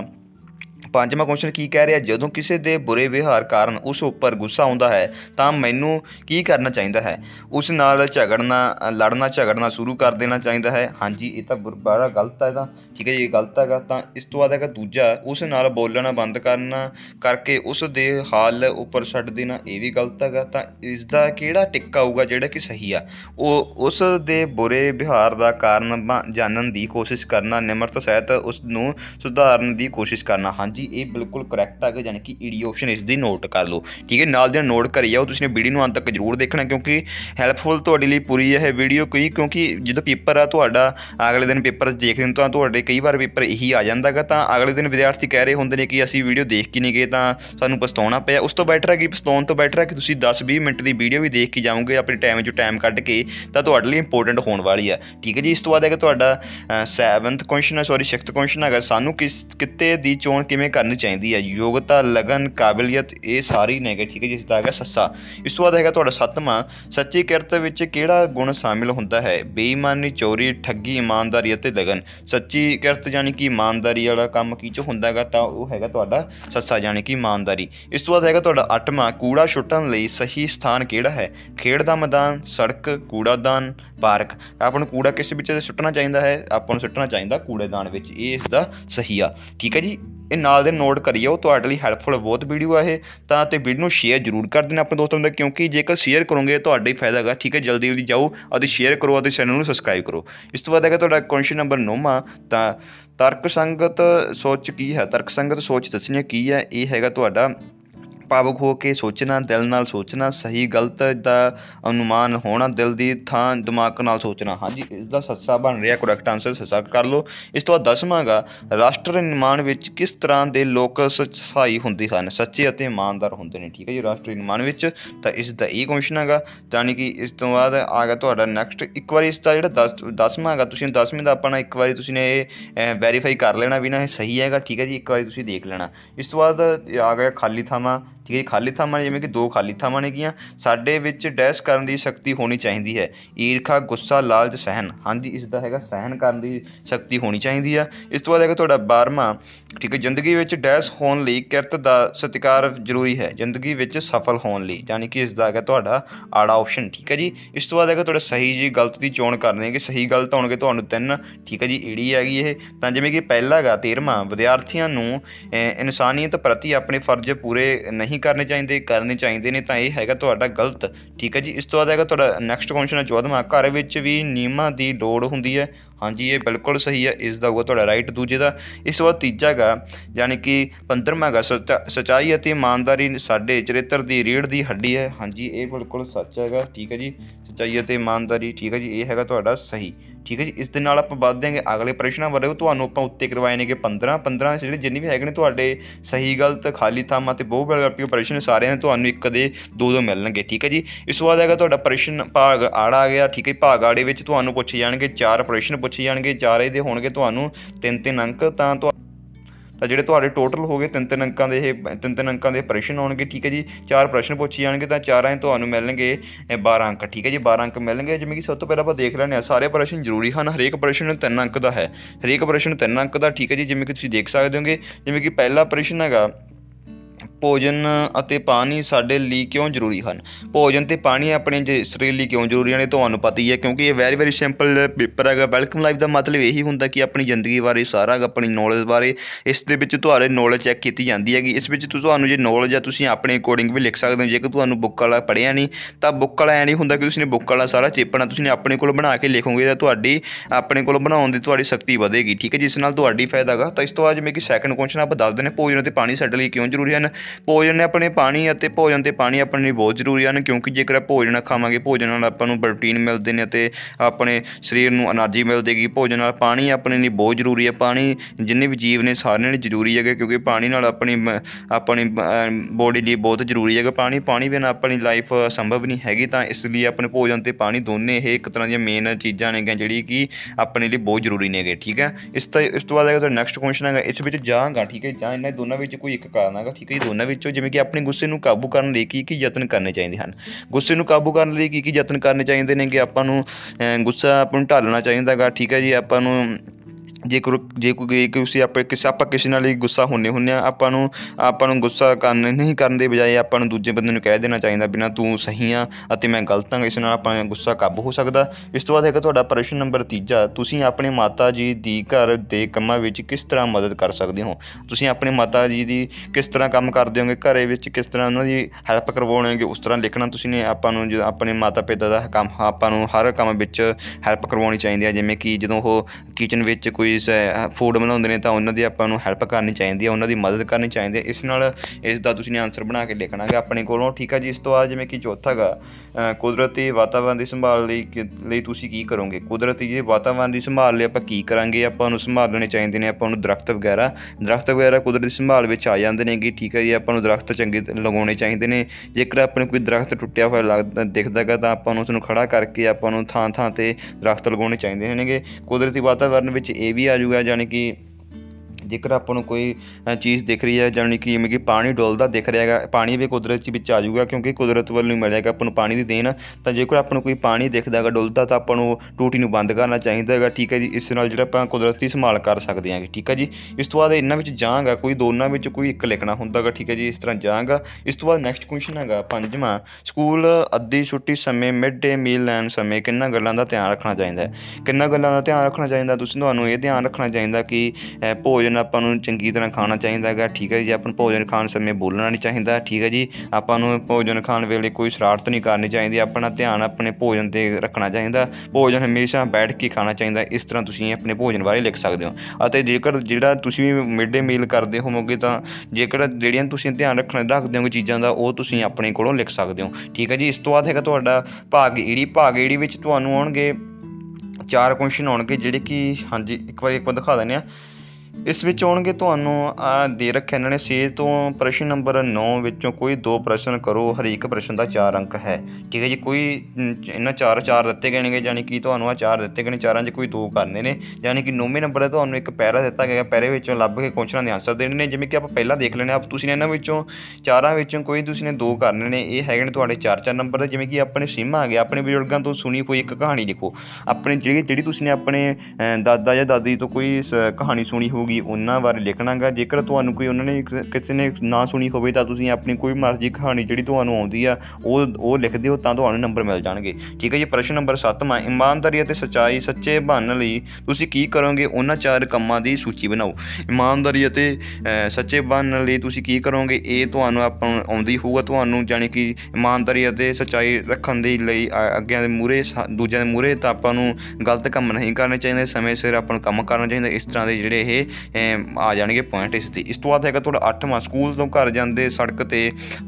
ਪੰਜਵਾਂ ਕੁਐਸਚਨ ਕੀ ਕਹਿ ਰਿਹਾ ਜਦੋਂ ਕਿਸੇ ਦੇ ਬੁਰੇ ਵਿਹਾਰ ਕਾਰਨ ਉਸ ਉੱਪਰ ਗੁੱਸਾ ਆਉਂਦਾ ਹੈ ਤਾਂ ਮੈਨੂੰ ਕੀ ਕਰਨਾ ਚਾਹੀਦਾ ਹੈ ਉਸ ਨਾਲ ਝਗੜਨਾ ਲੜਨਾ ਝਗੜਨਾ ਸ਼ੁਰੂ ਕਰ ਦੇਣਾ ਚਾਹੀਦਾ ਹੈ ਹਾਂਜੀ ਇਹ ਤਾਂ ਬੁਰਾ ਗਲਤ ਹੈ ਤਾਂ ਠੀਕ ਹੈ ਜੀ ਇਹ ਗਲਤ ਹੈਗਾ ਤਾਂ ਇਸ ਤੋਂ ਬਾਅਦ ਹੈਗਾ ਦੂਜਾ ਉਸ ਨਾਲ ਬੋਲਣਾ ਬੰਦ ਕਰਨਾ ਕਰਕੇ ਉਸ ਦੇ ਹਾਲ ਉੱਪਰ ਛੱਡ ਦੇਣਾ ਇਹ ਵੀ ਗਲਤ ਹੈਗਾ ਤਾਂ ਇਸ ਦਾ ਕਿਹੜਾ ਟਿੱਕਾ ਆਊਗਾ ਜਿਹੜਾ ਕਿ ਸਹੀ ਆ ਉਹ ਉਸ ਦੇ ਬੁਰੇ ਵਿਹਾਰ ਦਾ ਕਾਰਨ ਜਾਣਨ ਦੀ ਕੋਸ਼ਿਸ਼ ਕਰਨਾ ਨਿਮਰਤਾ ਸਹਿਤ ਉਸ ਨੂੰ ਸੁਧਾਰਨ ਦੀ ਕੋਸ਼ਿਸ਼ ਕਰਨਾ ਹਾਂਜੀ ਜੀ ਇਹ ਬਿਲਕੁਲ ਕਰੈਕਟ ਆ ਗਿਆ ਯਾਨੀ ਕਿ ਈਡੀ ਆਪਸ਼ਨ ਇਸ ਦੀ ਨੋਟ ਕਰ ਲਓ ਠੀਕ ਹੈ ਨਾਲ ਦੇ ਨੋਟ ਕਰੀ ਜਾਓ ਤੁਸੀਂ ਵੀਡੀਓ ਨੂੰ ਅੰਤ ਤੱਕ ਜ਼ਰੂਰ ਦੇਖਣਾ ਕਿਉਂਕਿ ਹੈਲਪਫੁਲ ਤੁਹਾਡੇ ਲਈ ਪੂਰੀ ਹੈ ਵੀਡੀਓ ਕੋਈ ਕਿਉਂਕਿ ਜਦੋਂ ਪੇਪਰ ਆ ਤੁਹਾਡਾ ਅਗਲੇ ਦਿਨ ਪੇਪਰ ਦੇਖਦੇ ਹੋ ਤਾਂ ਤੁਹਾਡੇ ਕਈ ਵਾਰ ਪੇਪਰ ਇਹੀ ਆ ਜਾਂਦਾਗਾ ਤਾਂ ਅਗਲੇ ਦਿਨ ਵਿਦਿਆਰਥੀ ਕਹਿ ਰਹੇ ਹੁੰਦੇ ਨੇ ਕਿ ਅਸੀਂ ਵੀਡੀਓ ਦੇਖ ਕੇ ਨਹੀਂ ਗਏ ਤਾਂ ਸਾਨੂੰ ਪਛਤਾਉਣਾ ਪਿਆ ਉਸ ਤੋਂ ਬੈਟਰ ਹੈ ਕਿ ਪਛਤਾਉਣ ਤੋਂ ਬੈਟਰ ਹੈ ਕਿ ਤੁਸੀਂ 10-20 ਮਿੰਟ ਦੀ ਵੀਡੀਓ ਵੀ ਦੇਖ ਕੇ ਜਾਓਗੇ ਆਪਣੇ ਟਾਈਮ 'ਚੋਂ ਟਾਈਮ ਕੱਢ ਕੇ ਤਾਂ ਤੁਹਾਡੇ ਲਈ ਇੰਪੋਰਟੈਂਟ ਹੋਣ ਵਾਲੀ ਹੈ ਠੀਕ ਹੈ ਜੀ ਇਸ ਤੋਂ ਬਾਅਦ ਹੈਗਾ ਤੁਹਾਡਾ 7th ਕੁਐਸਚਨ ਹੈ ਸੌਰੀ 6th ਕੁਐਸਚਨ ਹੈਗਾ ਸਾਨੂੰ ਕਿਸ ਕਿਤੇ ਦੀ ਚੋਣ ਕਿਵੇਂ ਕਰਨੀ ਚਾਹੀਦੀ ਹੈ ਯੋਗਤਾ ਲਗਨ ਕਾਬਲੀਅਤ ਇਹ ਸਾਰੀ ਨੇ ਕਿ ਠੀਕ ਹੈ ਜਿਸ ਦਾ ਹੈਗਾ ਸੱਸਾ ਇਸ ਤੋਂ ਬਾਅਦ ਹੈਗਾ ਤੁਹਾਡਾ ਸੱਤਵਾਂ ਸੱਚੀ ਕਿਰਤ ਵਿੱਚ ਕਿਹੜਾ ਗੁਣ ਸ਼ਾਮਿਲ ਹੁੰਦਾ ਹੈ ਬੇਈਮਾਨੀ ਚੋਰੀ ਠੱਗੀ ਇਮਾਨਦਾਰੀ ਅਤੇ ਲਗਨ ਸੱਚੀ ਕਿਰਤ ਯਾਨੀ ਕਿ ਇਮਾਨਦਾਰੀ ਵਾਲਾ ਕੰਮ ਕੀ ਚ ਹੁੰਦਾ ਹੈਗਾ ਤਾਂ ਉਹ ਹੈਗਾ ਤੁਹਾਡਾ ਸੱਸਾ ਯਾਨੀ ਕਿ ਇਮਾਨਦਾਰੀ ਇਸ ਤੋਂ ਬਾਅਦ ਹੈਗਾ ਤੁਹਾਡਾ ਅੱਠਵਾਂ ਕੂੜਾ ਛੁੱਟਣ ਲਈ ਸਹੀ ਸਥਾਨ ਕਿਹੜਾ ਹੈ ਖੇਡ ਦਾ ਮੈਦਾਨ ਸੜਕ ਕੂੜਾਦਾਨ ਪਾਰਕ ਆਪਾਂ ਨੂੰ ਕੂੜਾ ਕਿਸ ਵਿੱਚ ਸੁੱਟਣਾ ਚਾਹੀਦਾ ਹੈ ਆਪਾਂ ਨੂੰ ਸੁੱਟਣਾ ਚਾਹੀਦਾ ਕੂੜੇਦਾਨ ਵਿੱਚ ਇਹ ਇਸ ਦਾ ਸਹੀ ਆ ਠੀਕ ਹੈ ਜੀ ਇਹ ਨਾਲ ਦੇ ਨੋਟ ਕਰਿਓ ਤੁਹਾਡੇ ਲਈ ਹੈਲਪਫੁਲ ਬਹੁਤ ਵੀਡੀਓ ਆ ਇਹ ਤਾਂ ਤੇ ਵੀਡੀਓ ਨੂੰ ਸ਼ੇਅਰ ਜ਼ਰੂਰ ਕਰ ਦੇਣਾ ਆਪਣੇ ਦੋਸਤਾਂ ਨੂੰ ਕਿਉਂਕਿ ਜੇਕਰ ਸ਼ੇਅਰ ਕਰੋਗੇ ਤੁਹਾਡਾ ਹੀ ਫਾਇਦਾ ਹੈਗਾ ਠੀਕ ਹੈ ਜਲਦੀ ਜਲਦੀ ਜਾਓ ਅਤੇ ਸ਼ੇਅਰ ਕਰੋ ਅਤੇ ਚੈਨਲ ਨੂੰ ਸਬਸਕ੍ਰਾਈਬ ਕਰੋ ਇਸ ਤੋਂ ਬਾਅਦ ਹੈਗਾ ਤੁਹਾਡਾ ਕੁਐਸਚਨ ਨੰਬਰ 9 ਤਾਂ ਤਰਕ ਸੰਗਤ ਸੋਚ ਕੀ ਹੈ ਤਰਕ ਸੰਗਤ ਸੋਚ ਦੱਸਣੀ ਕੀ ਹੈ ਇਹ ਹੈਗਾ ਤੁਹਾਡਾ ਭਾਵੁਕ ਹੋ ਕੇ ਸੋਚਣਾ ਦਿਲ ਨਾਲ ਸੋਚਣਾ ਸਹੀ ਗਲਤ ਦਾ ਅਨੁਮਾਨ ਹੋਣਾ ਦਿਲ ਦੀ ਥਾਂ ਦਿਮਾਗ ਨਾਲ ਸੋਚਣਾ ਹਾਂਜੀ ਇਸ ਦਾ ਸੱਸਾ ਬਣ ਰਿਹਾ ਕਰੈਕਟ ਆਨਸਰ ਸੱਸਾ ਕਰ ਲਓ ਇਸ ਤੋਂ ਬਾਅਦ ਦਸਵਾਂਗਾ ਰਾਸ਼ਟਰ ਨਿਰਮਾਣ ਵਿੱਚ ਕਿਸ ਤਰ੍ਹਾਂ ਦੇ ਲੋਕ ਸਹਾਈ ਹੁੰਦੇ ਹਨ ਸੱਚੇ ਅਤੇ ਇਮਾਨਦਾਰ ਹੁੰਦੇ ਨੇ ਠੀਕ ਹੈ ਜੀ ਰਾਸ਼ਟਰ ਨਿਰਮਾਣ ਵਿੱਚ ਤਾਂ ਇਸ ਦਾ ਇਹ ਕੁਐਸਚਨ ਹੈਗਾ ਯਾਨੀ ਕਿ ਇਸ ਤੋਂ ਬਾਅਦ ਆਗਾ ਤੁਹਾਡਾ ਨੈਕਸਟ ਇੱਕ ਵਾਰੀ ਇਸ ਦਾ ਜਿਹੜਾ 10 10ਵਾਂ ਹੈਗਾ ਤੁਸੀਂ 10ਵੇਂ ਦਾ ਆਪਣਾ ਇੱਕ ਵਾਰੀ ਤੁਸੀਂ ਨੇ ਇਹ ਵੈਰੀਫਾਈ ਕਰ ਲੈਣਾ ਵੀ ਨਾ ਇਹ ਸਹੀ ਹੈਗਾ ਠੀਕ ਹੈ ਜੀ ਇੱਕ ਵਾਰੀ ਤੁਸੀਂ ਦੇਖ ਲੈਣਾ ਇਸ ਤੋਂ ਬਾਅਦ ਆ ਗਿਆ ਖਾਲੀ ਥਾਵਾਂ ਠੀਕ ਹੈ ਖਾਲੀ ਥਾਵਾਂ ਨੇ ਜਿਵੇਂ ਕਿ ਦੋ ਖਾਲੀ ਥਾਵਾਂ ਗਿਆ ਸਾਡੇ ਵਿੱਚ ਡੈਸ਼ ਕਰਨ ਦੀ ਸ਼ਕਤੀ ਹੋਣੀ ਚਾਹੀਦੀ ਹੈ ਈਰਖਾ ਗੁੱਸਾ ਲਾਲਚ ਸਹਿਨ ਹਾਂਜੀ ਇਸ ਦਾ ਹੈਗਾ ਸਹਿਨ ਕਰਨ ਦੀ ਸ਼ਕਤੀ ਹੋਣੀ ਚਾਹੀਦੀ ਆ ਇਸ ਤੋਂ ਬਾਅਦ ਹੈਗਾ ਤੁਹਾਡਾ 12ਵਾਂ ਠੀਕ ਹੈ ਜ਼ਿੰਦਗੀ ਵਿੱਚ ਡੈਸ਼ ਹੋਣ ਲਈ ਕਿਰਤ ਦਾ ਸਤਿਕਾਰ ਜ਼ਰੂਰੀ ਹੈ ਜ਼ਿੰਦਗੀ ਵਿੱਚ ਸਫਲ ਹੋਣ ਲਈ ਯਾਨੀ ਕਿ ਇਸ ਦਾ ਹੈਗਾ ਤੁਹਾਡਾ ਆੜਾ ਆਪਸ਼ਨ ਠੀਕ ਹੈ ਜੀ ਇਸ ਤੋਂ ਬਾਅਦ ਹੈਗਾ ਤੁਹਾਡਾ ਸਹੀ ਜੀ ਗਲਤ ਦੀ ਚੋਣ ਕਰਨੀ ਹੈ ਕਿ ਸਹੀ ਗਲਤ ਹੋਣਗੇ ਤੁਹਾਨੂੰ ਤਿੰਨ ਠੀਕ ਹੈ ਜੀ ਈੜੀ ਹੈਗੀ ਇਹ ਤਾਂ ਜਿਵੇਂ ਕਿ ਪਹਿਲਾ ਹੈਗਾ 13ਵਾਂ ਵਿਦਿਆਰਥੀਆਂ ਨੂੰ ਇਨਸਾਨੀਅਤ ਪ੍ਰਤੀ ਆਪਣੇ ਫਰਜ਼ ਪੂਰੇ ਨਹੀਂ ਨਹੀਂ ਕਰਨੇ ਚਾਹੀਦੇ ਕਰਨੇ ਚਾਹੀਦੇ ਨੇ ਤਾਂ ਇਹ ਹੈਗਾ ਤੁਹਾਡਾ ਗਲਤ ਠੀਕ ਹੈ ਜੀ ਇਸ ਤੋਂ ਬਾਅਦ ਹੈਗਾ ਤੁਹਾਡਾ ਨੈਕਸਟ ਕੁਐਸਚਨ ਹੈ 14ਵਾਂ ਘਰ ਵਿੱਚ ਵੀ ਨਿਯਮਾਂ ਦੀ ਲੋੜ ਹੁੰਦੀ ਹੈ ਹਾਂਜੀ ਇਹ ਬਿਲਕੁਲ ਸਹੀ ਹੈ ਇਸ ਦਾ ਹੋਊਗਾ ਤੁਹਾਡਾ ਰਾਈਟ ਦੂਜੇ ਦਾ ਇਸ ਤੋਂ ਬਾਅਦ ਤੀਜਾ ਹੈਗਾ ਯਾਨੀ ਕਿ 15ਵਾਂ ਹੈਗਾ ਸਚਾਈ ਅਤੇ ਇਮਾਨਦਾਰੀ ਸਾਡੇ ਚਰਿੱਤਰ ਦੀ ਰੀੜ ਦੀ ਹੱਡੀ ਹੈ ਹਾਂਜੀ ਇਹ ਬਿਲਕੁਲ ਸੱਚ ਹੈਗਾ ਠੀਕ ਹੈ ਜੀ ਸਚਾਈ ਅਤੇ ਇਮਾਨਦਾਰੀ ਠੀਕ ਹੈ ਜੀ ਇਹ ਹੈਗਾ ਤੁਹਾਡਾ ਸਹੀ ਠੀਕ ਹੈ ਜੀ ਇਸ ਦੇ ਨਾਲ ਆਪਾਂ ਵੱਧ ਦੇਾਂਗੇ ਅਗਲੇ ਵੱਲ ਬਾਰੇ ਤੁਹਾਨੂੰ ਆਪਾਂ ਉੱਤੇ ਕਰਵਾਏ ਨੇਗੇ 15 15 ਜਿਹੜੇ ਜਿੰਨੇ ਵੀ ਹੈਗੇ ਨੇ ਤੁਹਾਡੇ ਸਹੀ ਗਲਤ ਖਾਲੀ ਥਾਮ ਅਤੇ ਬਹੁ ਵਿਕਲਪੀ ਪ੍ਰਸ਼ਨ ਸਾਰੇ ਨੇ ਤੁਹਾਨੂੰ ਇੱਕ ਦੇ ਦੋ ਦੋ ਮਿਲਣਗੇ ਠੀਕ ਹੈ ਜੀ ਇਸ ਤੋਂ ਬਾਅਦ ਹੈਗਾ ਤੁਹਾਡਾ ਪ੍ਰਸ਼ਨ ਭਾਗ ਆੜਾ ਆ ਗਿਆ ਠੀਕ ਹੈ ਭਾਗ ਆੜੇ ਵਿੱਚ ਤੁਹਾਨੂੰ ਪੁੱਛੇ ਜਾਣਗੇ ਚਾਰ ਪ੍ਰਸ਼ਨ ਪੁੱਛੇ ਜਾਣਗੇ ਚਾਰੇ ਦੇ ਹੋਣਗੇ ਤੁਹਾਨੂੰ ਤਿੰਨ ਤਿੰਨ ਅੰਕ ਤਾਂ ਤਾਂ ਜਿਹੜੇ ਤੁਹਾਡੇ ਟੋਟਲ ਹੋਗੇ ਤਿੰਨ ਤਿੰਨ ਅੰਕਾਂ ਦੇ ਇਹ ਤਿੰਨ ਤਿੰਨ ਅੰਕਾਂ ਦੇ ਪ੍ਰਸ਼ਨ ਆਉਣਗੇ ਠੀਕ ਹੈ ਜੀ ਚਾਰ ਪ੍ਰਸ਼ਨ ਪੁੱਛੇ ਜਾਣਗੇ ਤਾਂ ਚਾਰਾਂ ਤੁਹਾਨੂੰ ਮਿਲਣਗੇ 12 ਅੰਕ ਠੀਕ ਹੈ ਜੀ 12 ਅੰਕ ਮਿਲਣਗੇ ਜਿਵੇਂ ਕਿ ਸਭ ਤੋਂ ਪਹਿਲਾਂ ਆਪਾਂ ਦੇਖ ਲੈਣੇ ਆ ਸਾਰੇ ਪ੍ਰਸ਼ਨ ਜ਼ਰੂਰੀ ਹਨ ਹਰੇਕ ਪ੍ਰਸ਼ਨ ਤਿੰਨ ਅੰਕ ਦਾ ਹੈ ਹਰੇਕ ਪ੍ਰਸ਼ਨ ਤਿੰਨ ਅੰਕ ਦਾ ਠੀਕ ਹੈ ਜੀ ਜਿਵੇਂ ਕਿ ਤੁਸੀਂ ਦੇਖ ਸਕਦੇ ਹੋਗੇ ਜਿਵੇਂ ਕਿ ਪਹਿਲਾ ਪ੍ਰਸ਼ਨ ਹੈਗਾ ਭੋਜਨ ਅਤੇ ਪਾਣੀ ਸਾਡੇ ਲਈ ਕਿਉਂ ਜ਼ਰੂਰੀ ਹਨ ਭੋਜਨ ਤੇ ਪਾਣੀ ਆਪਣੇ ਸਰੀਰ ਲਈ ਕਿਉਂ ਜ਼ਰੂਰੀ ਇਹ ਤੁਹਾਨੂੰ ਪਤਾ ਹੀ ਹੈ ਕਿਉਂਕਿ ਇਹ ਵੈਰੀ ਵੈਰੀ ਸਿੰਪਲ ਪੇਪਰ ਹੈਗਾ ਵੈਲਕਮ ਲਾਈਫ ਦਾ ਮਤਲਬ ਇਹੀ ਹੁੰਦਾ ਕਿ ਆਪਣੀ ਜ਼ਿੰਦਗੀ ਬਾਰੇ ਸਾਰਾ ਆਪਣੀ ਨੌਲੇਜ ਬਾਰੇ ਇਸ ਦੇ ਵਿੱਚ ਤੁਹਾਡੇ ਨੌਲੇਜ ਚੈੱਕ ਕੀਤੀ ਜਾਂਦੀ ਹੈਗੀ ਇਸ ਵਿੱਚ ਤੁਹਾਨੂੰ ਜੇ ਨੌਲੇਜ ਆ ਤੁਸੀਂ ਆਪਣੇ ਅਕੋਰਡਿੰਗ ਵੀ ਲਿਖ ਸਕਦੇ ਹੋ ਜੇਕਰ ਤੁਹਾਨੂੰ ਬੁੱਕ ਵਾਲਾ ਪੜਿਆ ਨਹੀਂ ਤਾਂ ਬੁੱਕ ਵਾਲਾ ਐ ਨਹੀਂ ਹੁੰਦਾ ਕਿ ਤੁਸੀਂ ਨੇ ਬੁੱਕ ਵਾਲਾ ਸਾਰਾ ਚੇਪਣਾ ਤੁਸੀਂ ਆਪਣੇ ਕੋਲ ਬਣਾ ਕੇ ਲਿਖੋਗੇ ਤਾਂ ਤੁਹਾਡੀ ਆਪਣੇ ਕੋਲ ਬਣਾਉਣ ਦੀ ਤੁਹਾਡੀ ਸ਼ਕਤੀ ਵਧੇਗੀ ਠੀਕ ਹੈ ਜਿਸ ਨਾਲ ਤੁਹਾਡੀ ਫਾਇਦਾ ਹੈਗਾ ਤਾਂ ਇਸ ਤੋਂ ਬਾਅਦ ਜਿਵੇਂ ਕਿ ਸੈਕੰਡ ਕੁਐਸਚਨ ਆਪਾਂ ਦਿੰਦੇ ਹਾਂ ਭੋਜਨ ਅਤੇ ਪਾਣੀ ਸਾਡੇ ਲਈ ਕਿਉਂ ਜ਼ਰੂਰੀ ਹਨ ਭੋਜਨ ਨੇ ਆਪਣੇ ਪਾਣੀ ਅਤੇ ਭੋਜਨ ਤੇ ਪਾਣੀ ਆਪਣੇ ਲਈ ਬਹੁਤ ਜ਼ਰੂਰੀ ਹਨ ਕਿਉਂਕਿ ਜੇਕਰ ਭੋਜਨ ਨਾ ਖਾਵਾਂਗੇ ਭੋਜਨ ਨਾਲ ਆਪਾਂ ਨੂੰ ਪ੍ਰੋਟੀਨ ਮਿਲਦੇ ਨੇ ਅਤੇ ਆਪਣੇ ਸਰੀਰ ਨੂੰ એનર્ਜੀ ਮਿਲਦੇਗੀ ਭੋਜਨ ਨਾਲ ਪਾਣੀ ਆਪਣੇ ਲਈ ਬਹੁਤ ਜ਼ਰੂਰੀ ਹੈ ਪਾਣੀ ਜਿੰਨੇ ਵੀ ਜੀਵ ਨੇ ਸਾਰਿਆਂ ਲਈ ਜ਼ਰੂਰੀ ਹੈਗਾ ਕਿਉਂਕਿ ਪਾਣੀ ਨਾਲ ਆਪਣੀ ਆਪਣੀ ਬੋਡੀ ਲਈ ਬਹੁਤ ਜ਼ਰੂਰੀ ਹੈਗਾ ਪਾਣੀ ਪਾਣੀ ਬਿਨਾਂ ਆਪਣੀ ਲਾਈਫ ਸੰਭਵ ਨਹੀਂ ਹੈਗੀ ਤਾਂ ਇਸ ਲਈ ਆਪਣੇ ਭੋਜਨ ਤੇ ਪਾਣੀ ਦੋਨੇ ਇਹ ਇੱਕ ਤਰ੍ਹਾਂ ਦੀਆਂ ਮੇਨ ਚੀਜ਼ਾਂ ਨੇਗੀਆਂ ਜਿਹੜੀ ਕਿ ਆਪਣੇ ਲਈ ਬਹੁਤ ਜ਼ਰੂਰੀ ਨੇਗੇ ਠੀਕ ਹੈ ਇਸ ਤੋਂ ਇਸ ਤੋਂ ਬਾਅਦ ਹੈਗਾ ਤੁਹਾਡਾ ਨੈਕਸਟ ਕੁਐਸਚਨ ਹੈਗਾ ਇਸ ਵਿੱਚ ਜਾਂਗਾ ਠੀਕ ਹੈ ਜਾਂ ਇਹਨਾਂ ਦੋਨਾਂ ਵਿੱਚ ਕੋਈ ਇੱਕ ਕਾਰਨ ਹੈਗਾ ਠੀਕ ਹੈ ਦੋਨਾਂ ਭਾਵਨਾ ਵਿੱਚੋਂ ਜਿਵੇਂ ਕਿ ਆਪਣੇ ਗੁੱਸੇ ਨੂੰ ਕਾਬੂ ਕਰਨ ਲਈ ਕੀ ਕੀ ਯਤਨ ਕਰਨੇ ਚਾਹੀਦੇ ਹਨ ਗੁੱਸੇ ਨੂੰ ਕਾਬੂ ਕਰਨ ਲਈ ਕੀ ਕੀ ਯਤਨ ਕਰਨੇ ਚਾਹੀਦੇ ਨੇ ਕਿ ਆਪਾਂ ਨੂੰ ਗੁੱਸਾ ਆਪਾਂ ਨੂੰ ਢਾਲਣਾ ਚਾਹੀਦਾਗਾ ਠੀਕ ਹੈ ਜੀ ਆਪਾਂ ਨੂੰ ਜੇਕਰ ਜੇ ਕੋਈ ਕਿਸੇ ਆਪੇ ਕਿਸੇ ਆਪਾਂ ਕਿਸੇ ਨਾਲ ਹੀ ਗੁੱਸਾ ਹੁੰਨੇ ਹੁੰਨੇ ਆ ਆਪਾਂ ਨੂੰ ਆਪਾਂ ਨੂੰ ਗੁੱਸਾ ਕਰਨ ਨਹੀਂ ਕਰਨ ਦੇ ਬਜਾਏ ਆਪਾਂ ਨੂੰ ਦੂਜੇ ਬੰਦੇ ਨੂੰ ਕਹਿ ਦੇਣਾ ਚਾਹੀਦਾ ਬਿਨਾ ਤੂੰ ਸਹੀ ਆ ਅਤੇ ਮੈਂ ਗਲਤ ਹਾਂ ਇਸ ਨਾਲ ਆਪਾਂ ਗੁੱਸਾ ਕਾਬੂ ਹੋ ਸਕਦਾ ਇਸ ਤੋਂ ਬਾਅਦ ਹੈਗਾ ਤੁਹਾਡਾ ਪ੍ਰਸ਼ਨ ਨੰਬਰ 3 ਤੁਸੀਂ ਆਪਣੇ ਮਾਤਾ ਜੀ ਦੀ ਘਰ ਦੇ ਕੰਮਾਂ ਵਿੱਚ ਕਿਸ ਤਰ੍ਹਾਂ ਮਦਦ ਕਰ ਸਕਦੇ ਹੋ ਤੁਸੀਂ ਆਪਣੇ ਮਾਤਾ ਜੀ ਦੀ ਕਿਸ ਤਰ੍ਹਾਂ ਕੰਮ ਕਰਦੇ ਹੋਗੇ ਘਰੇ ਵਿੱਚ ਕਿਸ ਤਰ੍ਹਾਂ ਉਹਨਾਂ ਦੀ ਹੈਲਪ ਕਰਵਾਉਣਗੇ ਉਸ ਤਰ੍ਹਾਂ ਲਿਖਣਾ ਤੁਸੀਂ ਨੇ ਆਪਾਂ ਨੂੰ ਆਪਣੇ ਮਾਤਾ ਪਿਤਾ ਦਾ ਕੰਮ ਆਪਾਂ ਨੂੰ ਹਰ ਕੰਮ ਵਿੱਚ ਹੈਲਪ ਕਰਵਾਉਣੀ ਚਾਹੀਦੀ ਹੈ ਜਿਵੇਂ ਕਿ ਜਦੋਂ ਉਹ ਕਿਚਨ ਵਿੱਚ ਕੋਈ ਰੈਸਪੀਸ ਫੂਡ ਬਣਾਉਂਦੇ ਨੇ ਤਾਂ ਉਹਨਾਂ ਦੀ ਆਪਾਂ ਨੂੰ ਹੈਲਪ ਕਰਨੀ ਚਾਹੀਦੀ ਹੈ ਉਹਨਾਂ ਦੀ ਮਦਦ ਕਰਨੀ ਚਾਹੀਦੀ ਹੈ ਇਸ ਨਾਲ ਇਸ ਦਾ ਤੁਸੀਂ ਨੇ ਆਨਸਰ ਬਣਾ ਕੇ ਲਿਖਣਾ ਹੈ ਆਪਣੇ ਕੋਲੋਂ ਠੀਕ ਹੈ ਜੀ ਇਸ ਤੋਂ ਬਾਅਦ ਜਿਵੇਂ ਕਿ ਚੌਥਾਗਾ ਕੁਦਰਤੀ ਵਾਤਾਵਰਣ ਦੀ ਸੰਭਾਲ ਲਈ ਲਈ ਤੁਸੀਂ ਕੀ ਕਰੋਗੇ ਕੁਦਰਤੀ ਜੀ ਵਾਤਾਵਰਣ ਦੀ ਸੰਭਾਲ ਲਈ ਆਪਾਂ ਕੀ ਕਰਾਂਗੇ ਆਪਾਂ ਨੂੰ ਸੰਭਾਲਣੇ ਚਾਹੀਦੇ ਨੇ ਆਪਾਂ ਨੂੰ ਦਰਖਤ ਵਗੈਰਾ ਦਰਖਤ ਵਗੈਰਾ ਕੁਦਰਤੀ ਸੰਭਾਲ ਵਿੱਚ ਆ ਜਾਂਦੇ ਨੇ ਕਿ ਠੀਕ ਹੈ ਜੀ ਆਪਾਂ ਨੂੰ ਦਰਖਤ ਚੰਗੇ ਲਗਾਉਣੇ ਚਾਹੀਦੇ ਨੇ ਜੇਕਰ ਆਪਣੇ ਕੋਈ ਦਰਖਤ ਟੁੱਟਿਆ ਹੋਇਆ ਲੱਗਦਾ ਦਿਖਦਾਗਾ ਤਾਂ ਆਪਾਂ ਨੂੰ ਉਸ ਨੂੰ ਖੜਾ ਕਰਕੇ ਆਪਾਂ ਨੂੰ ਥਾਂ ਥਾਂ ਤੇ ਦਰਖਤ ਲਗਾਉਣੇ ਚਾਹੀਦੇ ਨੇਗੇ ਕੁਦਰਤੀ ਵਾਤਾਵਰਣ ਵਿੱਚ ਇਹ ਵੀ ਵੀ ਆ ਜਾਊਗਾ ਯਾਨੀ ਕਿ ਜੇਕਰ ਆਪਾਂ ਨੂੰ ਕੋਈ ਚੀਜ਼ ਦਿਖ ਰਹੀ ਹੈ ਜਾਨੀ ਕਿ ਜਿਵੇਂ ਕਿ ਪਾਣੀ ਡੋਲਦਾ ਦਿਖ ਰਿਹਾ ਹੈਗਾ ਪਾਣੀ ਵੀ ਕੁਦਰਤ ਵਿੱਚ ਆ ਜਾਊਗਾ ਕਿਉਂਕਿ ਕੁਦਰਤ ਵੱਲੋਂ ਹੀ ਮਿਲਿਆਗਾ ਆਪਾਂ ਨੂੰ ਪਾਣੀ ਦੀ ਦੇਣ ਤਾਂ ਜੇਕਰ ਆਪਾਂ ਨੂੰ ਕੋਈ ਪਾਣੀ ਦਿਖਦਾ ਹੈਗਾ ਡੋਲਦਾ ਤਾਂ ਆਪਾਂ ਨੂੰ ਟੂਟੀ ਨੂੰ ਬੰਦ ਕਰਨਾ ਚਾਹੀਦਾ ਹੈਗਾ ਠੀਕ ਹੈ ਜੀ ਇਸ ਨਾਲ ਜਿਹੜਾ ਆਪਾਂ ਕੁਦਰਤੀ ਸੰਭਾਲ ਕਰ ਸਕਦੇ ਹਾਂਗੇ ਠੀਕ ਹੈ ਜੀ ਇਸ ਤੋਂ ਬਾਅਦ ਇਹਨਾਂ ਵਿੱਚ ਜਾਵਾਂਗਾ ਕੋਈ ਦੋਨਾਂ ਵਿੱਚ ਕੋਈ ਇੱਕ ਲਿਖਣਾ ਹੁੰਦਾਗਾ ਠੀਕ ਹੈ ਜੀ ਇਸ ਤਰ੍ਹਾਂ ਜਾਵਾਂਗਾ ਇਸ ਤੋਂ ਬਾਅਦ ਨੈਕਸਟ ਕੁਐਸਚਨ ਹੈਗਾ ਪੰਜਵਾਂ ਸਕੂਲ ਅੱਧੀ ਛੁੱਟੀ ਸਮੇਂ ਮਿਡ ਡੇ ਮੀਲ ਲੈਣ ਸਮੇਂ ਕਿੰਨਾ ਗੱਲਾਂ ਦਾ ਧਿਆਨ ਰੱਖਣਾ ਚਾਹੀਦਾ ਹੈ ਕਿੰਨਾ ਗੱਲਾਂ ਦਾ ਧਿਆਨ ਰੱਖਣਾ ਚਾਹੀਦਾ ਤੁਸੀਂ ਤੁਹਾਨੂੰ ਇਹ ਧਿਆਨ ਰੱਖਣਾ ਚਾਹੀਦਾ ਕਿ ਭੋਜਨ ਭੋਜਨ ਆਪਾਂ ਨੂੰ ਚੰਗੀ ਤਰ੍ਹਾਂ ਖਾਣਾ ਚਾਹੀਦਾ ਹੈਗਾ ਠੀਕ ਹੈ ਜੀ ਆਪਾਂ ਭੋਜਨ ਖਾਣ ਸਮੇਂ ਬੋਲਣਾ ਨਹੀਂ ਚਾਹੀਦਾ ਠੀਕ ਹੈ ਜੀ ਆਪਾਂ ਨੂੰ ਭੋਜਨ ਖਾਣ ਵੇਲੇ ਕੋਈ ਸ਼ਰਾਰਤ ਨਹੀਂ ਕਰਨੀ ਚਾਹੀਦੀ ਆਪਣਾ ਧਿਆਨ ਆਪਣੇ ਭੋਜਨ ਤੇ ਰੱਖਣਾ ਚਾਹੀਦਾ ਭੋਜਨ ਹਮੇਸ਼ਾ ਬੈਠ ਕੇ ਖਾਣਾ ਚਾਹੀਦਾ ਇਸ ਤਰ੍ਹਾਂ ਤੁਸੀਂ ਆਪਣੇ ਭੋਜਨ ਬਾਰੇ ਲਿਖ ਸਕਦੇ ਹੋ ਅਤੇ ਜੇਕਰ ਜਿਹੜਾ ਤੁਸੀਂ ਮਿਡ ਡੇ ਮੀਲ ਕਰਦੇ ਹੋਵੋਗੇ ਤਾਂ ਜੇਕਰ ਜਿਹੜੀਆਂ ਤੁਸੀਂ ਧਿਆਨ ਰੱਖਣਾ ਰੱਖਦੇ ਹੋਗੇ ਚੀਜ਼ਾਂ ਦਾ ਉਹ ਤੁਸੀਂ ਆਪਣੇ ਕੋਲੋਂ ਲਿਖ ਸਕਦੇ ਹੋ ਠੀਕ ਹੈ ਜੀ ਇਸ ਤੋਂ ਬਾਅਦ ਹੈਗਾ ਤੁਹਾਡਾ ਭਾਗ ਈੜੀ ਭਾਗ ਈੜੀ ਵਿੱਚ ਤੁਹਾਨੂੰ ਆਉਣਗੇ ਚਾਰ ਕੁਐਸਚਨ ਆਉਣਗੇ ਜਿਹੜੇ ਕਿ ਹਾਂਜੀ ਇੱਕ ਵਾਰੀ ਇੱਕ ਵਾਰ ਦਿਖਾ ਦਿੰਦੇ ਆ ਇਸ ਵਿੱਚ ਆਉਣਗੇ ਤੁਹਾਨੂੰ ਆ ਦੇ ਰੱਖੇ ਇਹਨਾਂ ਨੇ ਸੇਜ ਤੋਂ ਪ੍ਰਸ਼ਨ ਨੰਬਰ 9 ਵਿੱਚੋਂ ਕੋਈ ਦੋ ਪ੍ਰਸ਼ਨ ਕਰੋ ਹਰ ਇੱਕ ਪ੍ਰਸ਼ਨ ਦਾ 4 ਅੰਕ ਹੈ ਠੀਕ ਹੈ ਜੀ ਕੋਈ ਇਹਨਾਂ ਚਾਰ ਚਾਰ ਦਿੱਤੇ ਗਏ ਨੇ ਯਾਨੀ ਕਿ ਤੁਹਾਨੂੰ ਆ ਚਾਰ ਦਿੱਤੇ ਗਏ ਨੇ ਚਾਰਾਂ 'ਚ ਕੋਈ ਦੋ ਕਰਨੇ ਨੇ ਯਾਨੀ ਕਿ 9ਵੇਂ ਨੰਬਰ ਦਾ ਤੁਹਾਨੂੰ ਇੱਕ ਪੈਰਾ ਦਿੱਤਾ ਗਿਆ ਪੈਰੇ ਵਿੱਚੋਂ ਲੱਭ ਕੇ ਕੁਐਸਚਨਾਂ ਦੇ ਆਨਸਰ ਦੇਣੇ ਨੇ ਜਿਵੇਂ ਕਿ ਆਪਾਂ ਪਹਿਲਾਂ ਦੇਖ ਲੈਣੇ ਆ ਤੁਸੀਂ ਇਹਨਾਂ ਵਿੱਚੋਂ ਚਾਰਾਂ ਵਿੱਚੋਂ ਕੋਈ ਤੁਸੀਂ ਨੇ ਦੋ ਕਰਨੇ ਨੇ ਇਹ ਹੈਗੇ ਨੇ ਤੁਹਾਡੇ ਚਾਰ ਚਾਰ ਨੰਬਰ ਦੇ ਜਿਵੇਂ ਕਿ ਆਪਣੇ ਸੀਮਾ ਆ ਗਿਆ ਆਪਣੇ ਬਜ਼ੁਰਗਾਂ ਤੋਂ ਸੁਣੀ ਕੋਈ ਇੱਕ ਕਹਾਣੀ ਲਿਖੋ ਆਪਣੇ ਜਿਹੜੀ ਜਿਹੜੀ ਤੁਸੀਂ ਨੇ ਆਪਣੇ ਦਾਦਾ ਜਾਂ ਦਾਦੀ ਤੋਂ ਕੋਈ ਕਹਾਣੀ ਸੁਣੀ ਹੋ ਹੋਊਗੀ ਉਹਨਾਂ ਬਾਰੇ ਲਿਖਣਾਗਾ ਜੇਕਰ ਤੁਹਾਨੂੰ ਕੋਈ ਉਹਨਾਂ ਨੇ ਕਿਸੇ ਨੇ ਨਾ ਸੁਣੀ ਹੋਵੇ ਤਾਂ ਤੁਸੀਂ ਆਪਣੀ ਕੋਈ ਮਰਜ਼ੀ ਕਹਾਣੀ ਜਿਹੜੀ ਤੁਹਾਨੂੰ ਆਉਂਦੀ ਆ ਉਹ ਉਹ ਲਿਖ ਦਿਓ ਤਾਂ ਤੁਹਾਨੂੰ ਨੰਬਰ ਮਿਲ ਜਾਣਗੇ ਠੀਕ ਹੈ ਜੀ ਪ੍ਰਸ਼ਨ ਨੰਬਰ 7ਵਾਂ ਇਮਾਨਦਾਰੀ ਅਤੇ ਸਚਾਈ ਸੱਚੇ ਬਣਨ ਲਈ ਤੁਸੀਂ ਕੀ ਕਰੋਗੇ ਉਹਨਾਂ ਚਾਰ ਕੰਮਾਂ ਦੀ ਸੂਚੀ ਬਣਾਓ ਇਮਾਨਦਾਰੀ ਅਤੇ ਸੱਚੇ ਬਣਨ ਲਈ ਤੁਸੀਂ ਕੀ ਕਰੋਗੇ ਇਹ ਤੁਹਾਨੂੰ ਆਪਾਂ ਆਉਂਦੀ ਹੋਊਗਾ ਤੁਹਾਨੂੰ ਜਾਨੀ ਕਿ ਇਮਾਨਦਾਰੀ ਅਤੇ ਸਚਾਈ ਰੱਖਣ ਦੇ ਲਈ ਅੱਗੇ ਦੇ ਮੂਰੇ ਦੂਜਿਆਂ ਦੇ ਮੂਰੇ ਤਾਂ ਆਪਾਂ ਨੂੰ ਗਲਤ ਕੰਮ ਨਹੀਂ ਕਰਨੇ ਚਾਹੀਦੇ ਸਮੇਂ ਸਿਰ ਆਪਾਂ ਨੂੰ ਕੰਮ ਕਰਨਾ ਚਾਹੀਦਾ ਇਸ ਤਰ੍ਹਾਂ ਦੇ ਜਿਹੜੇ ਇਹ ਆ ਜਾਣਗੇ ਪੁਆਇੰਟ ਇਸ ਦੀ ਇਸ ਤੋਂ ਬਾਅਦ ਹੈਗਾ ਤੁਹਾਡਾ 8ਵਾਂ ਸਕੂਲ ਤੋਂ ਘਰ ਜਾਂਦੇ ਸੜਕ ਤੇ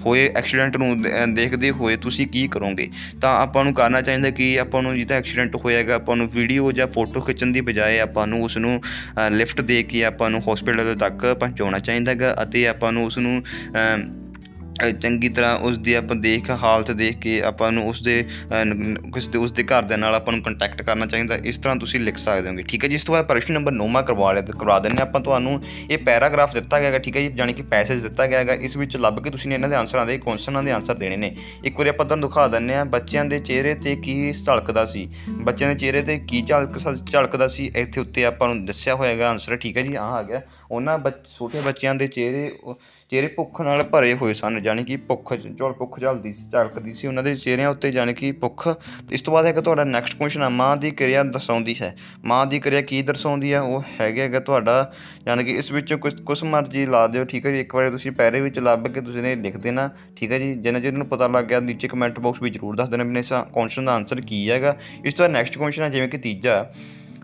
ਹੋਏ ਐਕਸੀਡੈਂਟ ਨੂੰ ਦੇਖਦੇ ਹੋਏ ਤੁਸੀਂ ਕੀ ਕਰੋਗੇ ਤਾਂ ਆਪਾਂ ਨੂੰ ਕਰਨਾ ਚਾਹੀਦਾ ਕਿ ਆਪਾਂ ਨੂੰ ਜਿੱਦਾਂ ਐਕਸੀਡੈਂਟ ਹੋਇਆਗਾ ਆਪਾਂ ਨੂੰ ਵੀਡੀਓ ਜਾਂ ਫੋਟੋ ਖਿੱਚਣ ਦੀ ਬਜਾਏ ਆਪਾਂ ਨੂੰ ਉਸ ਨੂੰ ਲਿਫਟ ਦੇ ਕੇ ਆਪਾਂ ਨੂੰ ਹਸਪੀਟਲ ਤੱਕ ਪਹੁੰਚਾਉਣਾ ਚਾਹੀਦਾ ਹੈਗਾ ਅਤੇ ਆਪਾਂ ਨੂੰ ਉਸ ਨੂੰ ਚੰਗੀ ਤਰ੍ਹਾਂ ਉਸ ਦੀ ਆਪਾਂ ਦੇਖ ਹਾਲਤ ਦੇਖ ਕੇ ਆਪਾਂ ਨੂੰ ਉਸ ਦੇ ਕਿਸ ਦੇ ਉਸ ਦੇ ਘਰ ਦੇ ਨਾਲ ਆਪਾਂ ਨੂੰ ਕੰਟੈਕਟ ਕਰਨਾ ਚਾਹੀਦਾ ਇਸ ਤਰ੍ਹਾਂ ਤੁਸੀਂ ਲਿਖ ਸਕਦੇ ਹੋਗੇ ਠੀਕ ਹੈ ਜੀ ਇਸ ਤੋਂ ਬਾਅਦ ਪ੍ਰਸ਼ਨ ਨੰਬਰ 9ਵਾਂ ਕਰਵਾ ਲਿਆ ਕਰਵਾ ਦਿੰਨੇ ਆਪਾਂ ਤੁਹਾਨੂੰ ਇਹ ਪੈਰਾਗ੍ਰਾਫ ਦਿੱਤਾ ਗਿਆ ਹੈਗਾ ਠੀਕ ਹੈ ਜੀ ਯਾਨੀ ਕਿ ਪੈਸੇਜ ਦਿੱਤਾ ਗਿਆ ਹੈਗਾ ਇਸ ਵਿੱਚ ਲੱਭ ਕੇ ਤੁਸੀਂ ਇਹਨਾਂ ਦੇ ਆਨਸਰਾਂ ਦੇ ਕੁਐਸਚਨਾਂ ਦੇ ਆਨਸਰ ਦੇਣੇ ਨੇ ਇੱਕ ਵਾਰੀ ਆਪਾਂ ਤੁਹਾਨੂੰ ਦਿਖਾ ਦਿੰਨੇ ਆ ਬੱਚਿਆਂ ਦੇ ਚਿਹਰੇ ਤੇ ਕੀ ਝਲਕਦਾ ਸੀ ਬੱਚਿਆਂ ਦੇ ਚਿਹਰੇ ਤੇ ਕੀ ਝਲਕ ਝਲਕਦਾ ਸੀ ਇੱਥੇ ਉੱਤੇ ਆਪਾਂ ਨੂੰ ਦੱਸਿਆ ਹੋਇਆ ਹੈਗਾ ਆਨਸਰ ਠੀਕ ਹੈ ਜੀ ਆ ਆ ਗਿਆ ਉਹਨਾਂ ਛੋਟੇ ਬੱਚਿਆਂ ਦੇ ਚਿਹਰੇ ਚਿਹਰੇ ਭੁੱਖ ਨਾਲ ਭਰੇ ਹੋਏ ਸਨ ਜਾਨੀ ਕਿ ਭੁੱਖ ਚਲ ਭੁੱਖ ਝਲਦੀ ਸੀ ਝਲਕਦੀ ਸੀ ਉਹਨਾਂ ਦੇ ਚਿਹਰਿਆਂ ਉੱਤੇ ਜਾਨੀ ਕਿ ਭੁੱਖ ਇਸ ਤੋਂ ਬਾਅਦ ਹੈਗਾ ਤੁਹਾਡਾ ਨੈਕਸਟ ਕੁਐਸਚਨ ਆ ਮਾਂ ਦੀ ਕਿਰਿਆ ਦਰਸਾਉਂਦੀ ਹੈ ਮਾਂ ਦੀ ਕਿਰਿਆ ਕੀ ਦਰਸਾਉਂਦੀ ਹੈ ਉਹ ਹੈਗਾ ਹੈਗਾ ਤੁਹਾਡਾ ਜਾਨੀ ਕਿ ਇਸ ਵਿੱਚ ਕੁਝ ਕੁਸ ਮਰਜ਼ੀ ਲਾ ਦਿਓ ਠੀਕ ਹੈ ਜੀ ਇੱਕ ਵਾਰੀ ਤੁਸੀਂ ਪੈਰੇ ਵਿੱਚ ਲੱਭ ਕੇ ਤੁਸੀਂ ਨੇ ਲਿਖ ਦੇਣਾ ਠੀਕ ਹੈ ਜੀ ਜਿਹਨਾਂ ਜਿਹਨਾਂ ਨੂੰ ਪਤਾ ਲੱਗ ਗਿਆ ਨੀਚੇ ਕਮੈਂਟ ਬਾਕਸ ਵਿੱਚ ਜ਼ਰੂਰ ਦੱਸ ਦੇਣਾ ਵੀ ਇਸ ਕੁਐਸਚਨ ਦਾ ਆਨਸਰ ਕੀ ਹੈਗਾ ਇਸ ਤੋਂ ਬਾਅਦ ਨੈਕਸਟ ਕੁਐਸਚਨ ਹੈ ਜਿਵੇਂ ਕਿ ਤੀਜਾ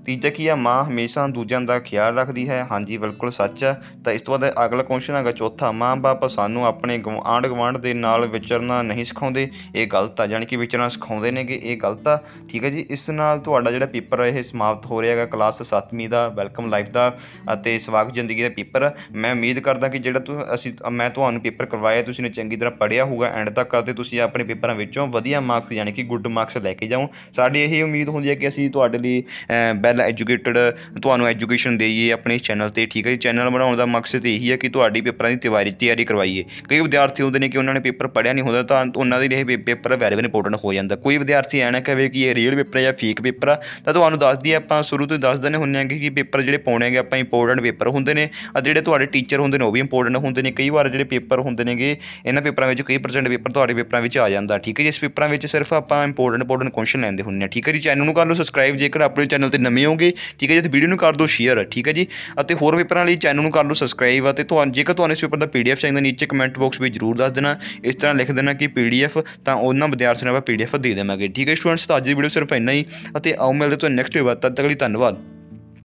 ਤੀਜਾ ਕੀ ਹੈ ਮਾਂ ਹਮੇਸ਼ਾ ਦੂਜਿਆਂ ਦਾ ਖਿਆਲ ਰੱਖਦੀ ਹੈ ਹਾਂਜੀ ਬਿਲਕੁਲ ਸੱਚ ਹੈ ਤਾਂ ਇਸ ਤੋਂ ਬਾਅਦ ਅਗਲਾ ਕੁਐਸਚਨ ਹੈਗਾ ਚੌਥਾ ਮਾਂ-ਬਾਪ ਸਾਨੂੰ ਆਪਣੇ ਆਂਡ ਗਵਾਂਡ ਦੇ ਨਾਲ ਵਿਚਰਨਾ ਨਹੀਂ ਸਿਖਾਉਂਦੇ ਇਹ ਗਲਤ ਆ ਜਾਨੀ ਕਿ ਵਿਚਰਨਾ ਸਿਖਾਉਂਦੇ ਨੇ ਕਿ ਇਹ ਗਲਤ ਆ ਠੀਕ ਹੈ ਜੀ ਇਸ ਨਾਲ ਤੁਹਾਡਾ ਜਿਹੜਾ ਪੇਪਰ ਇਹ ਸਮਾਪਤ ਹੋ ਰਿਹਾ ਹੈਗਾ ਕਲਾਸ 7ਵੀਂ ਦਾ ਵੈਲਕਮ ਲਾਈਫ ਦਾ ਅਤੇ ਸਵਾਗਤ ਜ਼ਿੰਦਗੀ ਦਾ ਪੇਪਰ ਮੈਂ ਉਮੀਦ ਕਰਦਾ ਕਿ ਜਿਹੜਾ ਤੁਸੀਂ ਅਸੀਂ ਮੈਂ ਤੁਹਾਨੂੰ ਪੇਪਰ ਕਰਵਾਇਆ ਤੁਸੀਂ ਨੇ ਚੰਗੀ ਤਰ੍ਹਾਂ ਪੜ੍ਹਿਆ ਹੋਊਗਾ ਐਂਡ ਤੱਕ ਅਤੇ ਤੁਸੀਂ ਆਪਣੇ ਪੇਪਰਾਂ ਵਿੱਚੋਂ ਵਧੀਆ ਮਾਰਕਸ ਯਾਨੀ ਕਿ ਗੁੱਡ ਮਾਰਕਸ ਲੈ ਕੇ ਜਾਓ ਸਾਡੀ ਇਹੀ ਉਮੀਦ ਹੁੰਦੀ ਹੈ ਕਿ ਅਸੀਂ ਤੁਹਾਡੇ ਲਈ ਵੈਲ ਐਜੂਕੇਟਡ ਤੁਹਾਨੂੰ ਐਜੂਕੇਸ਼ਨ ਦੇਈਏ ਆਪਣੇ ਚੈਨਲ ਤੇ ਠੀਕ ਹੈ ਚੈਨਲ ਬਣਾਉਣ ਦਾ ਮਕਸਦ ਇਹੀ ਹੈ ਕਿ ਤੁਹਾਡੀ ਪੇਪਰਾਂ ਦੀ ਤਿਆਰੀ ਤਿਆਰੀ ਕਰਵਾਈਏ ਕਈ ਵਿਦਿਆਰਥੀ ਹੁੰਦੇ ਨੇ ਕਿ ਉਹਨਾਂ ਨੇ ਪੇਪਰ ਪੜ੍ਹਿਆ ਨਹੀਂ ਹੁੰਦਾ ਤਾਂ ਉਹਨਾਂ ਦੇ ਲਈ ਪੇਪਰ ਵੈਰੀ ਵੈਰੀ ਇੰਪੋਰਟੈਂਟ ਹੋ ਜਾਂਦਾ ਕੋਈ ਵਿਦਿਆਰਥੀ ਐ ਕਹੇ ਕਿ ਇਹ ਰੀਅਲ ਪੇਪਰ ਜਾਂ ਫੇਕ ਪੇਪਰ ਹੈ ਤਾਂ ਤੁਹਾਨੂੰ ਦੱਸ ਦਈਏ ਆਪਾਂ ਸ਼ੁਰੂ ਤੋਂ ਦੱਸ ਦਿੰਦੇ ਹੁੰਨੇ ਆਂਗੇ ਕਿ ਪੇਪਰ ਜਿਹੜੇ ਪਾਉਣੇਗੇ ਆਪਾਂ ਇੰਪੋਰਟੈਂਟ ਪੇਪਰ ਹੁੰਦੇ ਨੇ ਅਤੇ ਜਿਹੜੇ ਤੁਹਾਡੇ ਟੀਚਰ ਹੁੰਦੇ ਨੇ ਉਹ ਵੀ ਇੰਪੋਰਟੈਂਟ ਹੁੰਦੇ ਨੇ ਕਈ ਵਾਰ ਜਿਹੜੇ ਪੇਪਰ ਹੁੰਦੇ ਨੇਗੇ ਇਹਨਾਂ ਪੇਪਰਾਂ ਵਿੱਚ ਕਈ ਪਰਸੈਂਟ ਪੇਪਰ ਤੁਹਾਡੇ ਪੇਪਰਾਂ ਵਿੱਚ ਆ ਜਾਂਦਾ ਠੀਕ ਹੈ ਇਸ ਪੇਪਰਾਂ ਵਿੱਚ ਸਿਰਫ ਆਪਾਂ ਇੰਪੋਰਟੈਂਟ ਇੰਪੋਰਟੈਂਟ ਕੁਐਸਚਨ ਲੈਂਦੇ ਹੁੰਨੇ ਆ ਠੀਕ ਹੈ ਜੀ ਚੈਨਲ ਨੂੰ ਕਰ ਲਓ ਸਬਸਕ੍ਰਾਈਬ ਜੇਕਰ ਆਪਣੇ ਚੈਨਲ ਤੇ ਨਵੇਂ ਸੁਣੇ ਹੋਗੇ ਠੀਕ ਹੈ ਜੀ ਤੇ ਵੀਡੀਓ ਨੂੰ ਕਰ ਦਿਓ ਸ਼ੇਅਰ ਠੀਕ ਹੈ ਜੀ ਅਤੇ ਹੋਰ ਪੇਪਰਾਂ ਲਈ ਚੈਨਲ ਨੂੰ ਕਰ ਲਓ ਸਬਸਕ੍ਰਾਈਬ ਅਤੇ ਤੁਹਾਨੂੰ ਜੇਕਰ ਤੁਹਾਨੂੰ ਇਸ ਪੇਪਰ ਦਾ ਪੀਡੀਐਫ ਚਾਹੀਦਾ ਨੀਚੇ ਕਮੈਂਟ ਬਾਕਸ ਵਿੱਚ ਜ਼ਰੂਰ ਦੱਸ ਦੇਣਾ ਇਸ ਤਰ੍ਹਾਂ ਲਿਖ ਦੇਣਾ ਕਿ ਪੀਡੀਐਫ ਤਾਂ ਉਹਨਾਂ ਵਿਦਿਆਰਥੀਆਂ ਨੂੰ ਆਪਾਂ ਪੀਡੀਐਫ ਦੇ ਦੇਵਾਂਗੇ ਠੀਕ ਹੈ ਸਟੂਡੈਂਟਸ ਤਾਂ ਅੱਜ ਦੀ ਵੀਡੀਓ ਸਿਰਫ ਇੰਨਾ ਹੀ ਅਤੇ ਆਓ ਮਿਲਦੇ ਤੁਹਾਨੂੰ ਨੈਕਸਟ ਵੀਡੀਓ ਤਦ ਤੱਕ ਲਈ ਧੰਨਵਾਦ